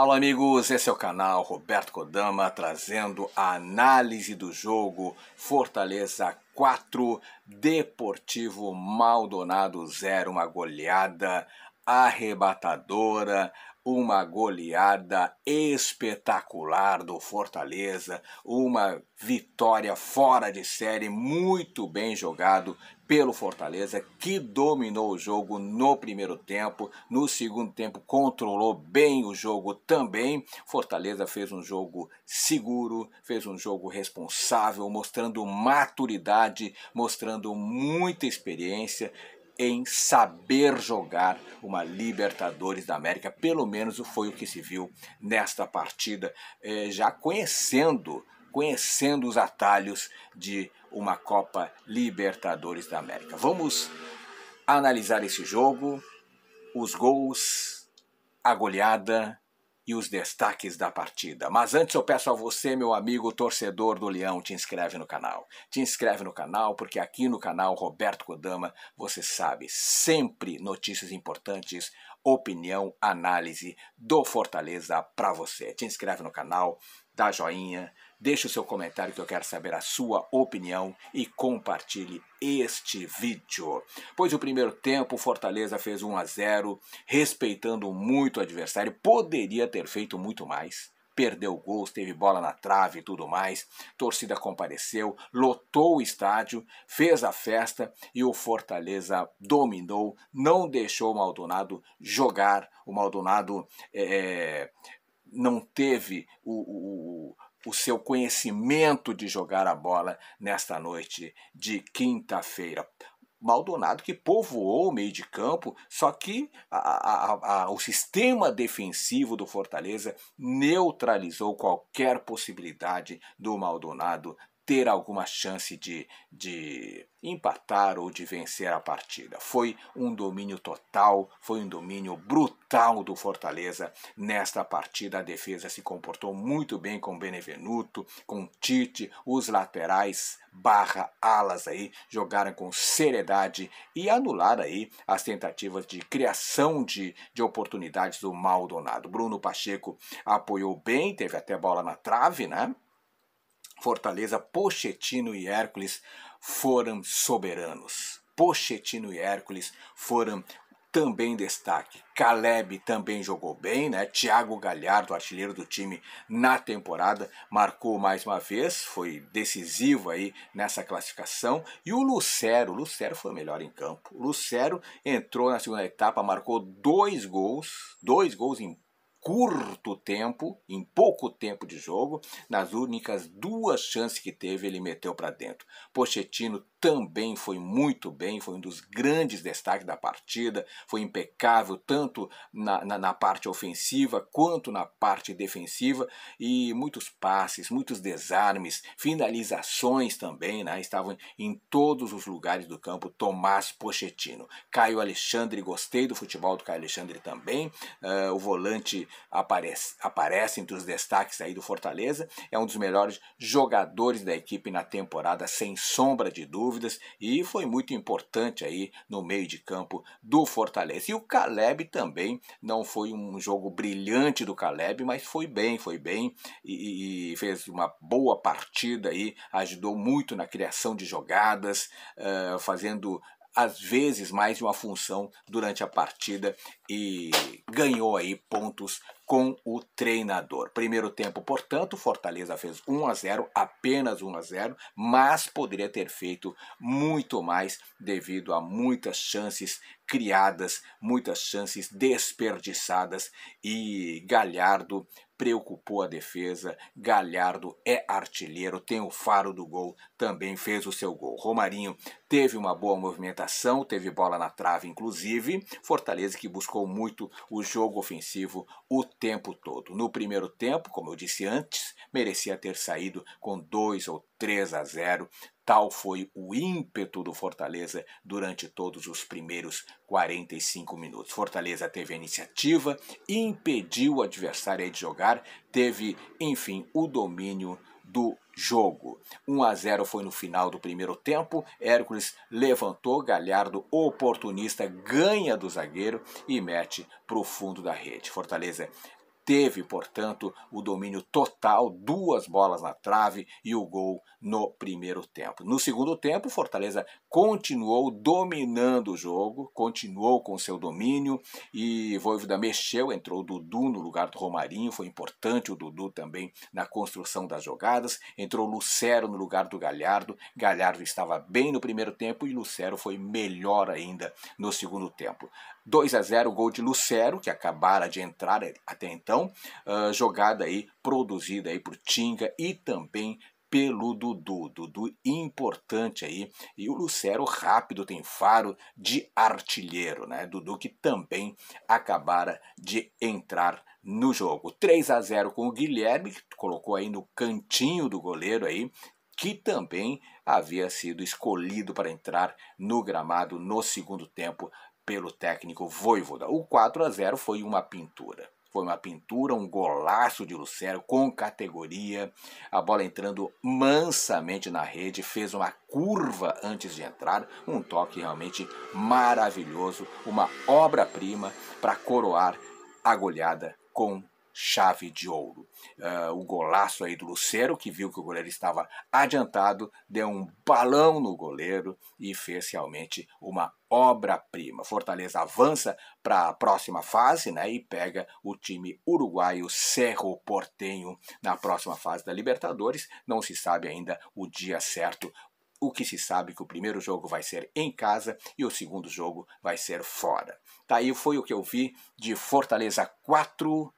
Alô, amigos, esse é o canal Roberto Kodama trazendo a análise do jogo Fortaleza 4, Deportivo Maldonado 0, uma goleada arrebatadora, uma goleada espetacular do Fortaleza, uma vitória fora de série, muito bem jogado pelo Fortaleza, que dominou o jogo no primeiro tempo, no segundo tempo controlou bem o jogo também. Fortaleza fez um jogo seguro, fez um jogo responsável, mostrando maturidade, mostrando muita experiência em saber jogar uma Libertadores da América. Pelo menos foi o que se viu nesta partida, eh, já conhecendo, conhecendo os atalhos de uma Copa Libertadores da América. Vamos analisar esse jogo, os gols, a goleada e os destaques da partida. Mas antes eu peço a você, meu amigo torcedor do Leão, te inscreve no canal. Te inscreve no canal porque aqui no canal Roberto Kodama, você sabe, sempre notícias importantes, opinião, análise do Fortaleza para você. Te inscreve no canal, dá joinha, deixa o seu comentário que eu quero saber a sua opinião e compartilhe este vídeo. Pois o primeiro tempo o Fortaleza fez 1 a 0, respeitando muito o adversário, poderia ter feito muito mais perdeu gols, teve bola na trave e tudo mais. Torcida compareceu, lotou o estádio, fez a festa e o Fortaleza dominou, não deixou o Maldonado jogar. O Maldonado é, é não teve o, o o seu conhecimento de jogar a bola nesta noite de quinta-feira. Maldonado que povoou o meio de campo, só que a, a, a, o sistema defensivo do Fortaleza neutralizou qualquer possibilidade do Maldonado ter alguma chance de, de empatar ou de vencer a partida. Foi um domínio total, foi um domínio brutal do Fortaleza nesta partida. A defesa se comportou muito bem com Benevenuto, com Tite, os laterais barra alas aí jogaram com seriedade e anularam aí as tentativas de criação de, de oportunidades do Maldonado. Bruno Pacheco apoiou bem, teve até bola na trave, né? Fortaleza, Pochettino e Hércules foram soberanos. Pochettino e Hércules foram também destaque. Caleb também jogou bem, né? Thiago Galhardo, artilheiro do time na temporada, marcou mais uma vez, foi decisivo aí nessa classificação. E o Lucero, o Lucero foi o melhor em campo. O Lucero entrou na segunda etapa, marcou dois gols, dois gols em curto tempo, em pouco tempo de jogo, nas únicas duas chances que teve, ele meteu para dentro. Pochettino também foi muito bem, foi um dos grandes destaques da partida, foi impecável tanto na, na, na, parte ofensiva quanto na parte defensiva e muitos passes, muitos desarmes, finalizações também, né? estavam em todos os lugares do campo Tomás Pochettino. Caio Alexandre, gostei do futebol do Caio Alexandre também, uh, o volante aparece, aparece entre os destaques aí do Fortaleza, é um dos melhores jogadores da equipe na temporada, sem sombra de dúvida dúvidas, e foi muito importante aí no meio de campo do Fortaleza. E o Caleb também não foi um jogo brilhante do Caleb, mas foi bem, foi bem e, e fez uma boa partida aí, ajudou muito na criação de jogadas, uh, fazendo às vezes mais de uma função durante a partida e ganhou aí pontos com o treinador. Primeiro tempo, portanto, Fortaleza fez 1 a 0, apenas 1 a 0, mas poderia ter feito muito mais devido a muitas chances criadas, muitas chances desperdiçadas e Galhardo preocupou a defesa. Galhardo é artilheiro, tem o faro do gol, também fez o seu gol. Romarinho teve uma boa movimentação, teve bola na trave, inclusive. Fortaleza que buscou muito o jogo ofensivo o tempo todo. No primeiro tempo, como eu disse antes, merecia ter saído com 2 ou 3 a 0. Tal foi o ímpeto do Fortaleza durante todos os primeiros 45 minutos. Fortaleza teve a iniciativa, impediu o adversário de jogar, teve, enfim, o domínio do jogo. 1 a 0 foi no final do primeiro tempo. Hércules levantou, Galhardo oportunista ganha do zagueiro e mete para o fundo da rede. Fortaleza teve, portanto, o domínio total, duas bolas na trave e o gol no primeiro tempo. No segundo tempo, Fortaleza continuou dominando o jogo, continuou com seu domínio e Voivoda mexeu, entrou o Dudu no lugar do Romarinho, foi importante o Dudu também na construção das jogadas, entrou Lucero no lugar do Galhardo, Galhardo estava bem no primeiro tempo e Lucero foi melhor ainda no segundo tempo. 2 a 0 gol de Lucero, que acabara de entrar eh, até então, uh, jogada aí produzida aí por Tinga e também pelo Dudu, Dudu importante aí, e o Lucero rápido tem faro de artilheiro, né? Dudu que também acabara de entrar no jogo. 3 a 0 com o Guilherme, que colocou aí no cantinho do goleiro aí, que também havia sido escolhido para entrar no gramado no segundo tempo pelo técnico Voivoda. O 4 a 0 foi uma pintura. Foi uma pintura, um golaço de Lucero com categoria. A bola entrando mansamente na rede, fez uma curva antes de entrar. Um toque realmente maravilhoso, uma obra-prima para coroar a goleada com chave de ouro. Uh, o golaço aí do Lucero, que viu que o goleiro estava adiantado, deu um balão no goleiro e fez realmente uma obra-prima. Fortaleza avança para a próxima fase né, e pega o time uruguaio Cerro Portenho na próxima fase da Libertadores. Não se sabe ainda o dia certo o que se sabe é que o primeiro jogo vai ser em casa e o segundo jogo vai ser fora. Daí tá, foi o que eu vi de Fortaleza 4,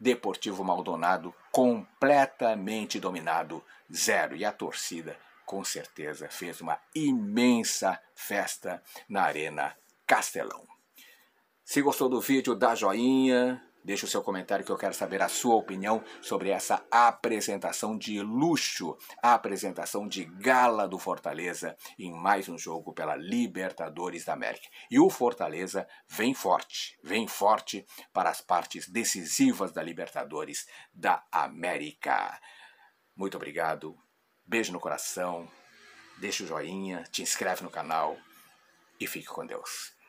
Deportivo Maldonado completamente dominado, zero. E a torcida, com certeza, fez uma imensa festa na Arena Castelão. Se gostou do vídeo, dá joinha, Deixe o seu comentário que eu quero saber a sua opinião sobre essa apresentação de luxo, a apresentação de gala do Fortaleza em mais um jogo pela Libertadores da América. E o Fortaleza vem forte, vem forte para as partes decisivas da Libertadores da América. Muito obrigado, beijo no coração, deixa o joinha, te inscreve no canal e fique com Deus.